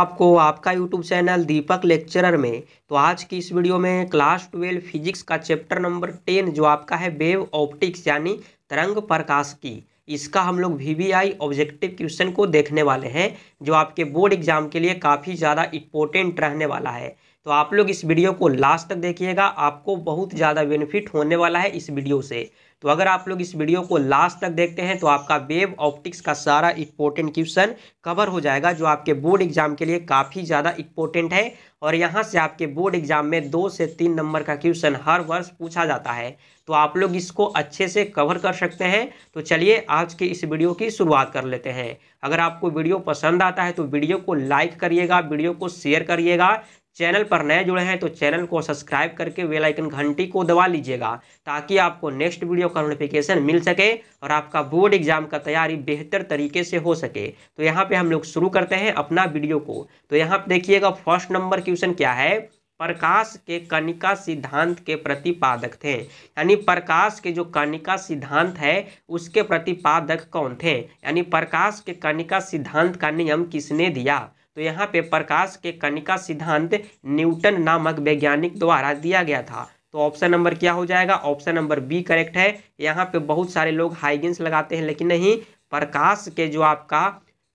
आपको आपका YouTube channel दीपक lecturer में तो आज की इस वीडियो में क्लास ट्वेल्व फिजिक्स का चैप्टर नंबर टेन जो आपका है वेव ऑप्टिक्स यानी तरंग प्रकाश की इसका हम लोग V V I objective question को देखने वाले हैं जो आपके बोर्ड एग्जाम के लिए काफ़ी ज़्यादा इम्पोर्टेंट रहने वाला है तो आप लोग इस वीडियो को लास्ट तक देखिएगा आपको बहुत ज़्यादा बेनिफिट होने वाला है इस वीडियो से तो अगर आप लोग इस वीडियो को लास्ट तक देखते हैं तो आपका वेव ऑप्टिक्स का सारा इंपॉर्टेंट क्वेश्चन कवर हो जाएगा जो आपके बोर्ड एग्जाम के लिए काफ़ी ज़्यादा इंपॉर्टेंट है और यहाँ से आपके बोर्ड एग्जाम में दो से तीन नंबर का क्वेश्चन हर वर्ष पूछा जाता है तो आप लोग इसको अच्छे से कवर कर सकते हैं तो चलिए आज के इस वीडियो की शुरुआत कर लेते हैं अगर आपको वीडियो पसंद आता है तो वीडियो को लाइक करिएगा वीडियो को शेयर करिएगा चैनल पर नए जुड़े हैं तो चैनल को सब्सक्राइब करके बेल आइकन घंटी को दबा लीजिएगा ताकि आपको नेक्स्ट वीडियो का नोटिफिकेशन मिल सके और आपका बोर्ड एग्जाम का तैयारी बेहतर तरीके से हो सके तो यहाँ पे हम लोग शुरू करते हैं अपना वीडियो को तो यहाँ पे देखिएगा फर्स्ट नंबर क्वेश्चन क्या है प्रकाश के कणिका सिद्धांत के प्रतिपादक थे यानी प्रकाश के जो कणिका सिद्धांत है उसके प्रतिपादक कौन थे यानी प्रकाश के कणिका सिद्धांत का नियम किसने दिया तो यहाँ पे प्रकाश के कणिका सिद्धांत न्यूटन नामक वैज्ञानिक द्वारा दिया गया था तो ऑप्शन नंबर क्या हो जाएगा ऑप्शन नंबर बी करेक्ट है यहाँ पे बहुत सारे लोग हाइगेंस लगाते हैं लेकिन नहीं प्रकाश के जो आपका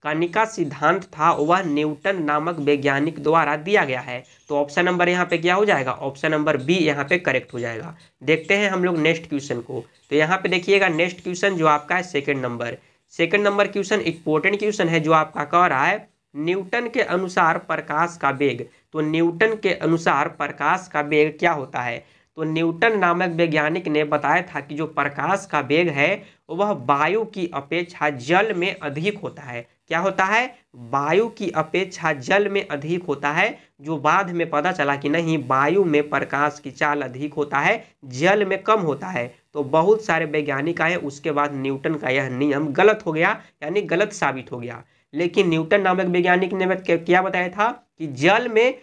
कणिका सिद्धांत था वह न्यूटन नामक वैज्ञानिक द्वारा दिया गया है तो ऑप्शन नंबर यहाँ पे क्या हो जाएगा ऑप्शन नंबर बी यहाँ पे करेक्ट हो जाएगा देखते हैं हम लोग नेक्स्ट क्वेश्चन को तो यहाँ पे देखिएगा नेक्स्ट क्वेश्चन जो आपका है second number second number question important question है जो आपका कह रहा है न्यूटन के अनुसार प्रकाश का वेग तो न्यूटन के अनुसार प्रकाश का वेग क्या होता है तो न्यूटन नामक वैज्ञानिक ने बताया था कि जो प्रकाश का वेग है वह वायु की अपेक्षा जल में अधिक होता है क्या होता है वायु की अपेक्षा जल में अधिक होता है जो बाद में पता चला कि नहीं वायु में प्रकाश की चाल अधिक होता है जल में कम होता है तो बहुत सारे वैज्ञानिक आए उसके बाद न्यूटन का यह नियम गलत हो गया यानी गलत साबित हो गया लेकिन न्यूटन नामक वैज्ञानिक ने क्या बताया था कि जल में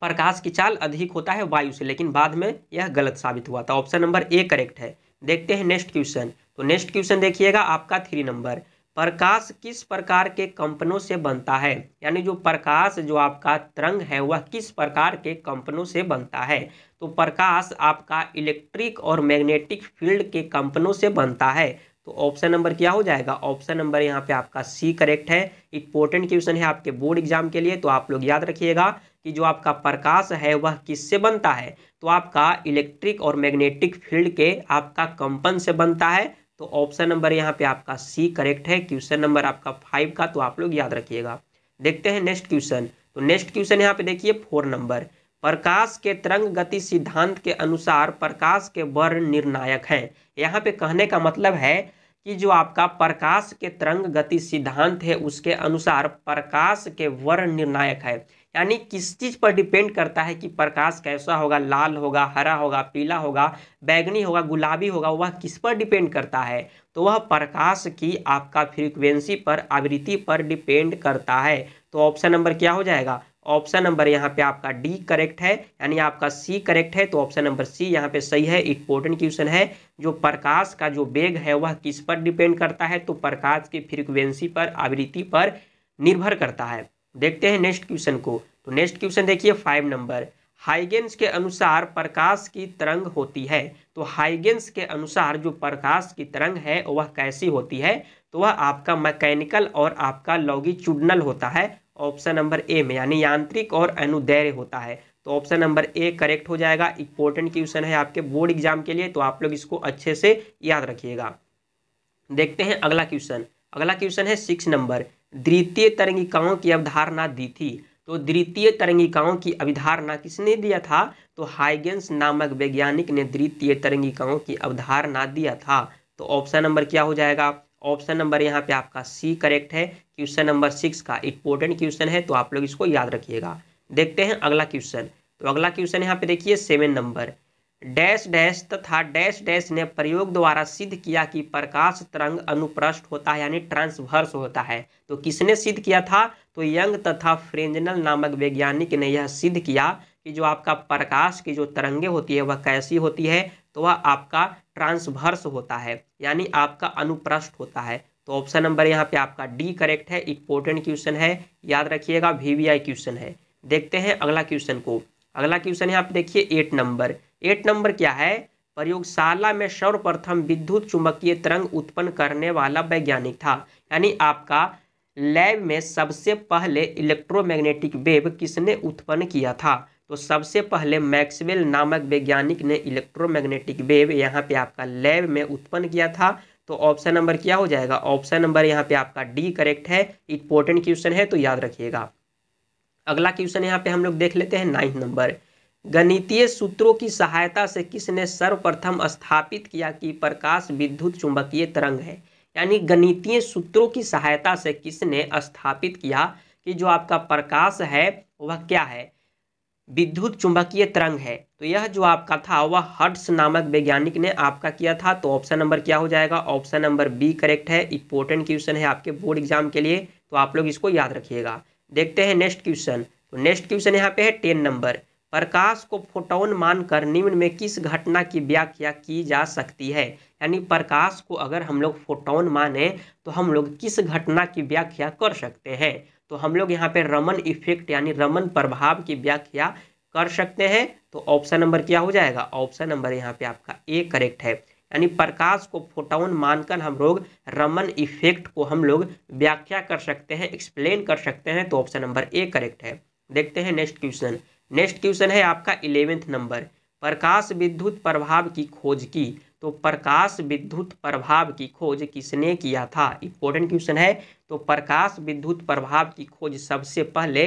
प्रकाश की चाल अधिक होता है वायु से लेकिन बाद में यह गलत साबित हुआ था ऑप्शन नंबर ए करेक्ट है देखते हैं नेक्स्ट क्वेश्चन तो नेक्स्ट क्वेश्चन देखिएगा आपका थ्री नंबर प्रकाश किस प्रकार के कंपनों से बनता है यानी जो प्रकाश जो आपका तरंग है वह किस प्रकार के कंपनों से बनता है तो प्रकाश आपका इलेक्ट्रिक और मैग्नेटिक फील्ड के कंपनों से बनता है तो ऑप्शन नंबर क्या हो जाएगा ऑप्शन नंबर यहाँ पे आपका सी करेक्ट है इंपॉर्टेंट क्वेश्चन है आपके बोर्ड एग्जाम के लिए तो आप लोग याद रखिएगा कि जो आपका प्रकाश है वह किससे बनता है तो आपका इलेक्ट्रिक और मैग्नेटिक फील्ड के आपका कंपन से बनता है तो ऑप्शन नंबर यहाँ पे आपका सी करेक्ट है क्वेश्चन नंबर आपका फाइव का तो आप लोग याद रखिएगा देखते हैं नेक्स्ट क्वेश्चन तो नेक्स्ट क्वेश्चन यहाँ पे देखिए फोर नंबर प्रकाश के तरंग गति सिद्धांत के अनुसार प्रकाश के वर्ण निर्णायक हैं यहाँ पे कहने का मतलब है कि जो आपका प्रकाश के तरंग गति सिद्धांत है उसके अनुसार प्रकाश के वर्ण निर्णायक है यानी किस चीज़ पर डिपेंड करता है कि प्रकाश कैसा होगा लाल होगा हरा होगा पीला होगा बैगनी होगा गुलाबी होगा वह किस पर डिपेंड करता है तो वह प्रकाश की आपका फ्रीक्वेंसी पर आवृत्ति पर डिपेंड करता है तो ऑप्शन नंबर क्या हो जाएगा ऑप्शन नंबर यहाँ पे आपका डी करेक्ट है यानी आपका सी करेक्ट है तो ऑप्शन नंबर सी यहाँ पे सही है इंपॉर्टेंट क्वेश्चन है जो प्रकाश का जो वेग है वह किस पर डिपेंड करता है तो प्रकाश की फ्रिक्वेंसी पर आवृत्ति पर निर्भर करता है देखते हैं नेक्स्ट क्वेश्चन को तो नेक्स्ट क्वेश्चन देखिए फाइव नंबर हाइगेंस के अनुसार प्रकाश की तरंग होती है तो हाइगेंस के अनुसार जो प्रकाश की तरंग है वह कैसी होती है तो वह आपका मैकेनिकल और आपका लॉगिट्यूडनल होता है ऑप्शन नंबर ए में यानी यांत्रिक और अनुदैर्य होता है तो ऑप्शन नंबर ए करेक्ट हो जाएगा इंपॉर्टेंट क्वेश्चन है आपके बोर्ड एग्जाम के लिए तो आप लोग इसको अच्छे से याद रखिएगा देखते हैं अगला क्वेश्चन अगला क्वेश्चन है सिक्स नंबर द्वितीय तरंगिकाओं की अवधारणा दी थी तो द्वितीय तरंगिकाओं की अवधारणा किसने दिया था तो हाइगेंस नामक वैज्ञानिक ने द्वितीय तरंगिकाओं की अवधारणा दिया था तो ऑप्शन नंबर क्या हो जाएगा ऑप्शन नंबर यहाँ पे आपका सी करेक्ट है क्वेश्चन नंबर सिक्स का इंपॉर्टेंट क्वेश्चन है तो आप लोग इसको याद रखिएगा देखते हैं अगला क्वेश्चन तो अगला क्वेश्चन यहाँ पे देखिए सेवन नंबर डैश डैश तथा डैश डैश ने प्रयोग द्वारा सिद्ध किया कि प्रकाश तरंग अनुप्रष्ट होता है यानी ट्रांसवर्स होता है तो किसने सिद्ध किया था तो यंग तथा फ्रेंजनल नामक वैज्ञानिक ने यह सिद्ध किया कि जो आपका प्रकाश की जो तरंगे होती है वह कैसी होती है तो वह आपका ट्रांसवर्स होता है यानी आपका अनुप्रस्थ होता है तो ऑप्शन नंबर यहाँ पे आपका डी करेक्ट है इंपॉर्टेंट क्वेश्चन है याद रखिएगा आई क्वेश्चन है देखते हैं अगला क्वेश्चन को अगला क्वेश्चन यहाँ पे देखिए एट नंबर एट नंबर क्या है प्रयोगशाला में सर्वप्रथम विद्युत चुंबकीय तरंग उत्पन्न करने वाला वैज्ञानिक था यानी आपका लैब में सबसे पहले इलेक्ट्रोमैग्नेटिक वेव किसने उत्पन्न किया था तो सबसे पहले मैक्सवेल नामक वैज्ञानिक ने इलेक्ट्रोमैग्नेटिक वेव यहाँ पे आपका लैब में उत्पन्न किया था तो ऑप्शन नंबर क्या हो जाएगा ऑप्शन नंबर यहाँ पे आपका डी करेक्ट है इंपॉर्टेंट क्वेश्चन है तो याद रखिएगा अगला क्वेश्चन यहाँ पे हम लोग देख लेते हैं नाइन्थ नंबर गणितीय सूत्रों की सहायता से किसने सर्वप्रथम स्थापित किया कि प्रकाश विद्युत चुंबकीय तरंग है यानी गणितीय सूत्रों की सहायता से किसने स्थापित किया कि जो आपका प्रकाश है वह क्या है विद्युत चुंबकीय तरंग है तो यह जो आपका था वह हर्ट्स नामक वैज्ञानिक ने आपका किया था तो ऑप्शन नंबर क्या हो जाएगा ऑप्शन नंबर बी करेक्ट है इंपॉर्टेंट क्वेश्चन है आपके बोर्ड एग्जाम के लिए तो आप लोग इसको याद रखिएगा देखते हैं नेक्स्ट क्वेश्चन तो नेक्स्ट क्वेश्चन यहाँ पे है टेन नंबर प्रकाश को फोटोन मानकर निम्न में किस घटना की व्याख्या की जा सकती है यानी प्रकाश को अगर हम लोग फोटोन माने तो हम लोग किस घटना की व्याख्या कर सकते हैं तो हम लोग यहाँ पे रमन इफेक्ट यानी रमन प्रभाव की व्याख्या कर सकते हैं तो ऑप्शन नंबर क्या हो जाएगा ऑप्शन नंबर यहाँ पे आपका ए करेक्ट है यानी प्रकाश को फोटोन मानकर हम लोग रमन इफेक्ट को हम लोग व्याख्या कर सकते हैं एक्सप्लेन कर सकते हैं तो ऑप्शन नंबर ए करेक्ट है देखते हैं नेक्स्ट क्वेश्चन नेक्स्ट क्वेश्चन है आपका इलेवेंथ नंबर प्रकाश विद्युत प्रभाव की खोज की तो प्रकाश विद्युत प्रभाव की खोज किसने किया था इंपॉर्टेंट क्वेश्चन है तो प्रकाश विद्युत प्रभाव की खोज सबसे पहले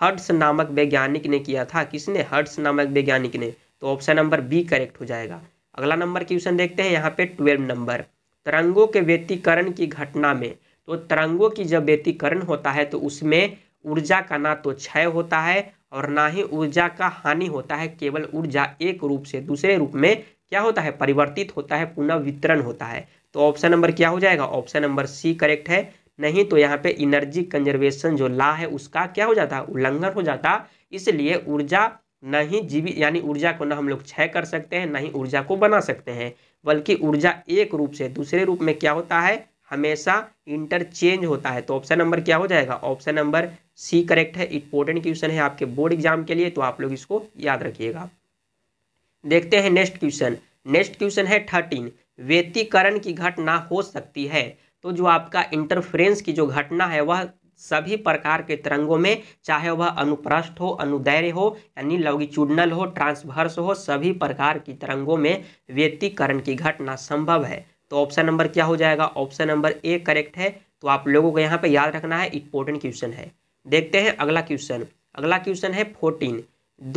हर्ट्स नामक वैज्ञानिक ने किया था किसने हर्ट्स नामक वैज्ञानिक ने तो ऑप्शन नंबर बी करेक्ट हो जाएगा अगला नंबर क्वेश्चन देखते हैं यहाँ पे ट्वेल्व नंबर तरंगों के व्यतीकरण की घटना में तो तरंगों की जब व्यतीकरण होता है तो उसमें ऊर्जा का ना तो क्षय होता है और ना ही ऊर्जा का हानि होता है केवल ऊर्जा एक रूप से दूसरे रूप में क्या होता है परिवर्तित होता है पुनः वितरण होता है तो ऑप्शन नंबर क्या हो जाएगा ऑप्शन नंबर सी करेक्ट है नहीं तो यहाँ पे इनर्जी कंजर्वेशन जो ला है उसका क्या हो जाता उल्लंघन हो जाता इसलिए ऊर्जा नहीं ही जीवित यानी ऊर्जा को ना हम लोग क्षय कर सकते हैं ना ही ऊर्जा को बना सकते हैं बल्कि ऊर्जा एक रूप से दूसरे रूप में क्या होता है हमेशा इंटरचेंज होता है तो ऑप्शन नंबर क्या हो जाएगा ऑप्शन नंबर सी करेक्ट है इंपॉर्टेंट क्वेश्चन है आपके बोर्ड एग्जाम के लिए तो आप लोग इसको याद रखिएगा देखते हैं नेक्स्ट क्वेश्चन नेक्स्ट क्वेश्चन है थर्टीन व्यतीकरण की घटना हो सकती है तो जो आपका इंटरफ्रेंस की जो घटना है वह सभी प्रकार के तरंगों में चाहे वह अनुप्रस्थ हो अनुदैर्य हो यानी लॉगिट्यूडनल हो ट्रांसवर्स हो सभी प्रकार की तरंगों में व्यक्तिकरण की घटना संभव है तो ऑप्शन नंबर क्या हो जाएगा ऑप्शन नंबर ए करेक्ट है तो आप लोगों को यहाँ पे याद रखना है इंपॉर्टेंट क्वेश्चन है देखते हैं अगला क्वेश्चन अगला क्वेश्चन है फोर्टीन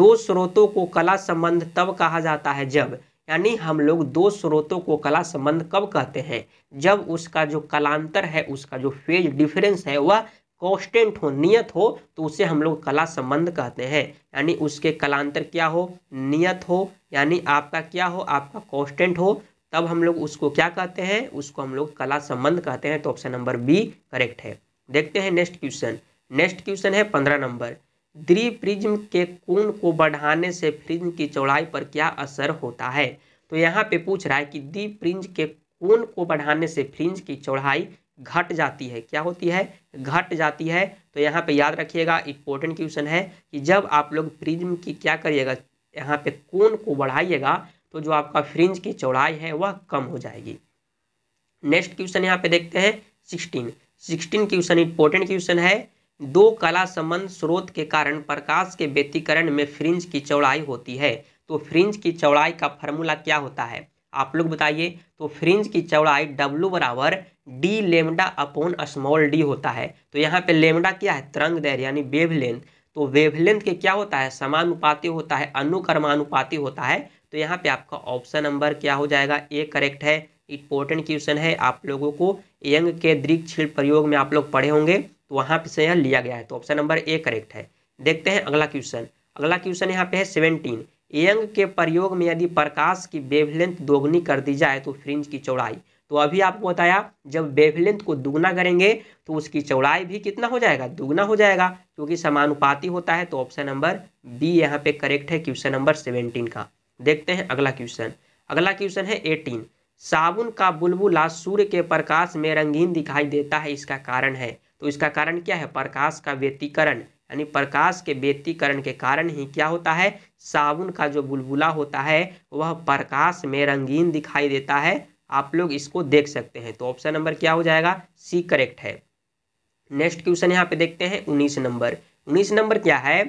दो स्रोतों को कला संबंध तब कहा जाता है जब यानी हम लोग दो स्रोतों को कला संबंध कब कहते हैं जब उसका जो कलांतर है उसका जो फेज डिफरेंस है वह कॉन्स्टेंट हो नियत हो तो उसे हम लोग कला संबंध कहते हैं यानी उसके कलांतर क्या हो नियत हो यानी आपका क्या हो आपका कॉन्स्टेंट हो तब हम लोग उसको क्या कहते हैं उसको हम लोग कला संबंध कहते हैं तो ऑप्शन नंबर बी करेक्ट है देखते हैं नेक्स्ट क्वेश्चन नेक्स्ट क्वेश्चन है पंद्रह नंबर द्विप्रिज्म के कोण को बढ़ाने से प्रिज्म की चौड़ाई पर क्या असर होता है तो यहाँ पे पूछ रहा है कि द्विप्रिंज के कोण को बढ़ाने से फ्रिंज की चौड़ाई घट जाती है क्या होती है घट जाती है तो यहाँ पे याद रखिएगा इम्पोर्टेंट क्वेश्चन है कि जब आप लोग प्रिज्म की क्या करिएगा यहाँ पे कोण को बढ़ाइएगा तो जो आपका फ्रिंज की चौड़ाई है वह कम हो जाएगी नेक्स्ट क्वेश्चन यहाँ पे देखते हैं sixteen sixteen question important question है दो कला संबंध स्रोत के कारण प्रकाश के व्यतीकरण में फ्रिंज की चौड़ाई होती है तो फ्रिंज की चौड़ाई का फॉर्मूला क्या होता है आप लोग बताइए तो फ्रिंज की चौड़ाई डब्लू बराबर D lambda upon small D होता है तो यहाँ पे लेमडा क्या है तरंग दैर यानी वेवलेंथ तो वेवलेंथ के क्या होता है समानुपाती होता है अनुकर्मानुपाति होता है तो यहाँ पे आपका ऑप्शन नंबर क्या हो जाएगा ए करेक्ट है इंपॉर्टेंट क्वेश्चन है आप लोगों को यंग के दृक्ष प्रयोग में आप लोग पढ़े होंगे तो वहाँ से यह लिया गया है तो ऑप्शन नंबर ए करेक्ट है देखते हैं अगला क्वेश्चन अगला क्वेश्चन यहाँ पे है सेवनटीन यंग के प्रयोग में यदि प्रकाश की वेवलेंथ दोगुनी कर दी जाए तो फ्रिंज की चौड़ाई तो अभी आपको बताया जब वेवलेंथ को दुगना करेंगे तो उसकी चौड़ाई भी कितना हो जाएगा दुगना हो जाएगा क्योंकि समानुपाती होता है तो ऑप्शन नंबर बी यहाँ पे करेक्ट है क्वेश्चन नंबर सेवेंटीन का देखते हैं अगला क्वेश्चन अगला क्वेश्चन है एटीन साबुन का बुलबुला सूर्य के प्रकाश में रंगीन दिखाई देता है इसका कारण है तो इसका कारण क्या है प्रकाश का व्यतीकरण यानी प्रकाश के व्यतीकरण के कारण ही क्या होता है साबुन का जो बुलबुला होता है वह प्रकाश में रंगीन दिखाई देता है आप लोग इसको देख सकते हैं तो ऑप्शन नंबर क्या हो जाएगा सी करेक्ट है नेक्स्ट क्वेश्चन यहाँ पे देखते हैं उन्नीस नंबर उन्नीस नंबर क्या है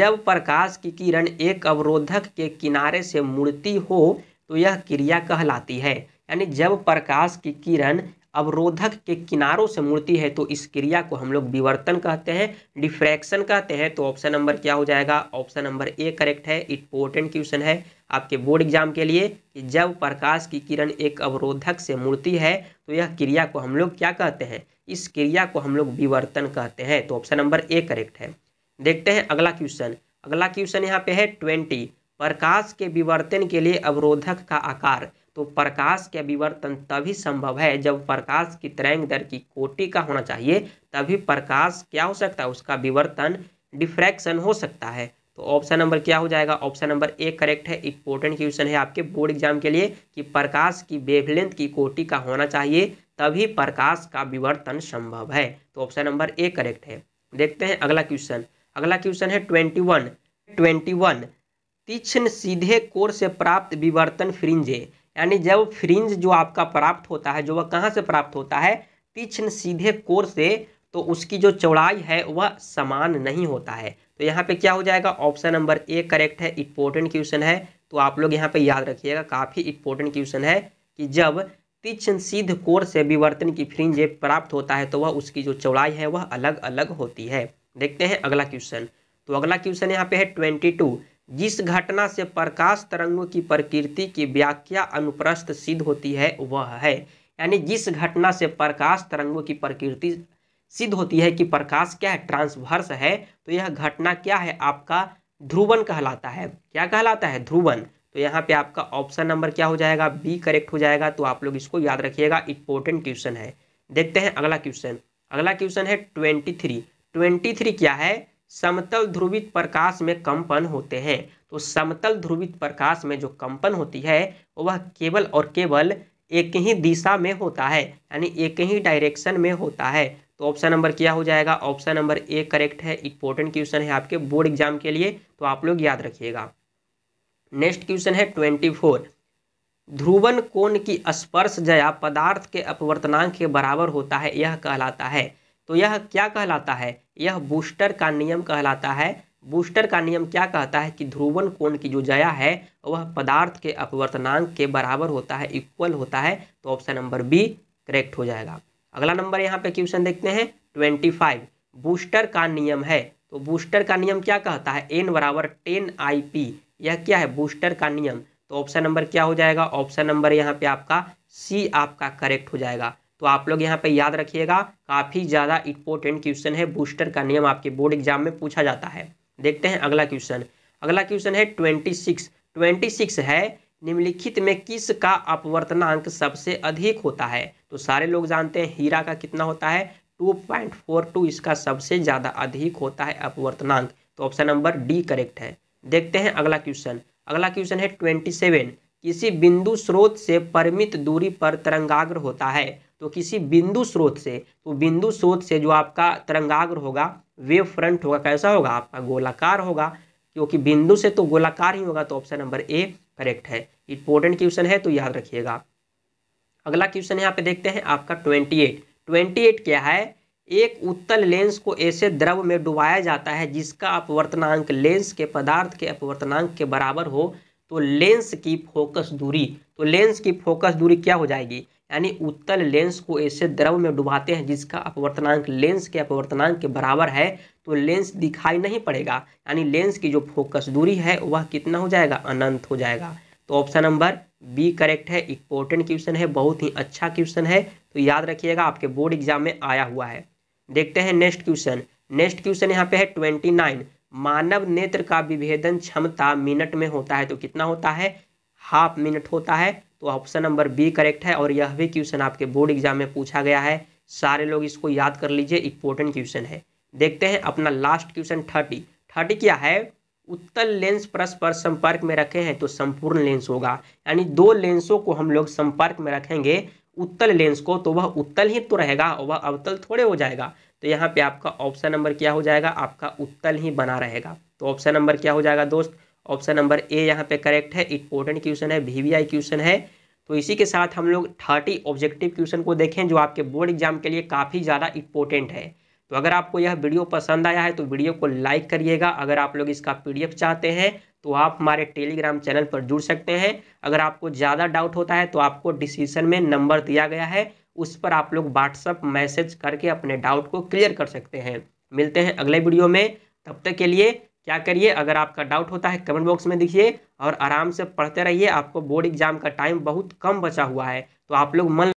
जब प्रकाश की किरण एक अवरोधक के किनारे से मुड़ती हो तो यह क्रिया कहलाती है यानी जब प्रकाश की किरण अवरोधक के किनारों से मुड़ती है तो इस क्रिया को हम लोग विवर्तन कहते हैं डिफ्रैक्शन कहते हैं तो ऑप्शन नंबर क्या हो जाएगा ऑप्शन नंबर ए करेक्ट है इम्पोर्टेंट क्वेश्चन है आपके बोर्ड एग्जाम के लिए कि जब प्रकाश की किरण एक अवरोधक से मुड़ती है तो यह क्रिया को हम लोग क्या कहते हैं इस क्रिया को हम लोग विवर्तन कहते हैं तो ऑप्शन नंबर ए करेक्ट है देखते हैं अगला क्वेश्चन अगला क्वेश्चन यहाँ पे है ट्वेंटी प्रकाश के विवर्तन के लिए अवरोधक का आकार तो प्रकाश के विवर्तन तभी संभव है जब प्रकाश की तरंग दर की कोटि का होना चाहिए तभी प्रकाश क्या हो सकता है उसका विवर्तन डिफ्रैक्शन हो सकता है तो ऑप्शन नंबर क्या हो जाएगा ऑप्शन नंबर ए करेक्ट है इंपॉर्टेंट क्वेश्चन है आपके बोर्ड एग्जाम के लिए कि प्रकाश की वेवलेंथ की कोटि का होना चाहिए तभी प्रकाश का विवर्तन संभव है तो ऑप्शन नंबर ए करेक्ट है देखते हैं अगला क्वेश्चन अगला क्वेश्चन है ट्वेंटी वन ट्वेंटी वन तीक्षण सीधे कोर से प्राप्त विवर्तन फ्रिंजे यानी जब फ्रिंज जो आपका प्राप्त होता है जो वह कहाँ से प्राप्त होता है तीक्ष्ण सीधे कोर से तो उसकी जो चौड़ाई है वह समान नहीं होता है तो यहाँ पे क्या हो जाएगा ऑप्शन नंबर ए करेक्ट है इम्पोर्टेंट क्वेश्चन है तो आप लोग यहाँ पे याद रखिएगा काफ़ी इम्पोर्टेंट क्वेश्चन है कि जब तीक्ष्ण सीध कोर से विवर्तन की फ्रिंज प्राप्त होता है तो वह उसकी जो चौड़ाई है वह अलग अलग होती है देखते हैं अगला क्वेश्चन तो अगला क्वेश्चन यहाँ पे है ट्वेंटी टू जिस घटना से प्रकाश तरंगों की प्रकृति की व्याख्या अनुप्रस्थ सिद्ध होती है वह है यानी जिस घटना से प्रकाश तरंगों की प्रकृति सिद्ध होती है कि प्रकाश क्या है ट्रांसवर्स है तो यह घटना क्या है आपका ध्रुवन कहलाता है क्या कहलाता है ध्रुवन तो यहाँ पे आपका ऑप्शन नंबर क्या हो जाएगा बी करेक्ट हो जाएगा तो आप लोग इसको याद रखिएगा इंपॉर्टेंट क्वेश्चन है देखते हैं अगला क्वेश्चन अगला क्वेश्चन है ट्वेंटी थ्री ट्वेंटी थ्री क्या है समतल ध्रुवित प्रकाश में कंपन होते हैं तो समतल ध्रुवित प्रकाश में जो कंपन होती है वह केवल और केवल एक ही दिशा में होता है यानी एक ही डायरेक्शन में होता है तो ऑप्शन नंबर क्या हो जाएगा ऑप्शन नंबर ए करेक्ट है इंपॉर्टेंट क्वेश्चन है आपके बोर्ड एग्जाम के लिए तो आप लोग याद रखिएगा नेक्स्ट क्वेश्चन है ट्वेंटी फोर ध्रुवन कोण की स्पर्श जया पदार्थ के अपवर्तनांक के बराबर होता है यह कहलाता है तो यह क्या कहलाता है यह बूस्टर का नियम कहलाता है बूस्टर का नियम क्या कहता है कि ध्रुवन कोण की जो जया है वह पदार्थ के अपवर्तनांक के बराबर होता है इक्वल होता है तो ऑप्शन नंबर बी करेक्ट हो जाएगा अगला नंबर यहाँ पे क्वेश्चन देखते हैं ट्वेंटी फाइव बूस्टर का नियम है तो बूस्टर का नियम क्या कहता है एन बराबर टेन आई पी यह क्या है बूस्टर का नियम तो ऑप्शन नंबर क्या हो जाएगा ऑप्शन नंबर यहाँ पे आपका सी आपका करेक्ट हो जाएगा तो आप लोग यहाँ पे याद रखिएगा काफ़ी ज़्यादा इंपॉर्टेंट क्वेश्चन है बूस्टर का नियम आपके बोर्ड एग्जाम में पूछा जाता है देखते हैं अगला क्वेश्चन अगला क्वेश्चन है ट्वेंटी सिक्स ट्वेंटी सिक्स है निम्नलिखित में किस का अपवर्तनांक सबसे अधिक होता है तो सारे लोग जानते हैं हीरा का कितना होता है टू पॉइंट फोर टू इसका सबसे ज़्यादा अधिक होता है अपवर्तनांक तो ऑप्शन नंबर डी करेक्ट है देखते हैं अगला क्वेश्चन अगला क्वेश्चन है ट्वेंटी सेवन किसी बिंदु स्रोत से परिमित दूरी पर तरंगाग्र होता है तो किसी बिंदु स्रोत से तो बिंदु स्रोत से जो आपका तरंगाग्र होगा वेव फ्रंट होगा कैसा होगा आपका गोलाकार होगा क्योंकि बिंदु से तो गोलाकार ही होगा तो ऑप्शन नंबर ए करेक्ट है इंपॉर्टेंट क्वेश्चन है तो याद रखिएगा अगला क्वेश्चन यहाँ पे देखते हैं आपका ट्वेंटी एट ट्वेंटी एट क्या है एक उत्तल लेंस को ऐसे द्रव में डुबाया जाता है जिसका अपवर्तनांक लेंस के पदार्थ के अपवर्तनांक के बराबर हो तो लेंस की फोकस दूरी तो लेंस की फोकस दूरी क्या हो जाएगी यानी उत्तल लेंस को ऐसे द्रव में डुबाते हैं जिसका अपवर्तनांक लेंस के अपवर्तनांक के बराबर है तो लेंस दिखाई नहीं पड़ेगा यानी लेंस की जो फोकस दूरी है वह कितना हो जाएगा अनंत हो जाएगा तो ऑप्शन नंबर बी करेक्ट है इंपॉर्टेंट क्वेश्चन है बहुत ही अच्छा क्वेश्चन है तो याद रखिएगा आपके बोर्ड एग्जाम में आया हुआ है देखते हैं नेक्स्ट क्वेश्चन नेक्स्ट क्वेश्चन यहाँ पे है ट्वेंटी नाइन मानव नेत्र का विभेदन क्षमता मिनट में होता है तो कितना होता है हाफ मिनट होता है तो ऑप्शन नंबर बी करेक्ट है और यह भी क्वेश्चन आपके बोर्ड एग्जाम में पूछा गया है सारे लोग इसको याद कर लीजिए इंपॉर्टेंट क्वेश्चन है देखते हैं अपना लास्ट क्वेश्चन थर्टी थर्टी क्या है उत्तल लेंस परस्पर संपर्क में रखे हैं तो संपूर्ण लेंस होगा यानी दो लेंसों को हम लोग संपर्क में रखेंगे उत्तल लेंस को तो वह उत्तल ही तो रहेगा और वह अवतल थोड़े हो जाएगा तो यहाँ पे आपका ऑप्शन नंबर क्या हो जाएगा आपका उत्तल ही बना रहेगा तो ऑप्शन नंबर क्या हो जाएगा दोस्त ऑप्शन नंबर ए यहाँ पे करेक्ट है इंपॉर्टेंट क्वेश्चन है वी क्वेश्चन है तो इसी के साथ हम लोग थर्टी ऑब्जेक्टिव क्वेश्चन को देखें जो आपके बोर्ड एग्जाम के लिए काफ़ी ज़्यादा इंपॉर्टेंट है तो अगर आपको यह वीडियो पसंद आया है तो वीडियो को लाइक करिएगा अगर आप लोग इसका पी चाहते हैं तो आप हमारे टेलीग्राम चैनल पर जुड़ सकते हैं अगर आपको ज़्यादा डाउट होता है तो आपको डिसीशन में नंबर दिया गया है उस पर आप लोग व्हाट्सअप मैसेज करके अपने डाउट को क्लियर कर सकते हैं मिलते हैं अगले वीडियो में तब तक के लिए क्या करिए अगर आपका डाउट होता है कमेंट बॉक्स में दिखिए और आराम से पढ़ते रहिए आपको बोर्ड एग्जाम का टाइम बहुत कम बचा हुआ है तो आप लोग मन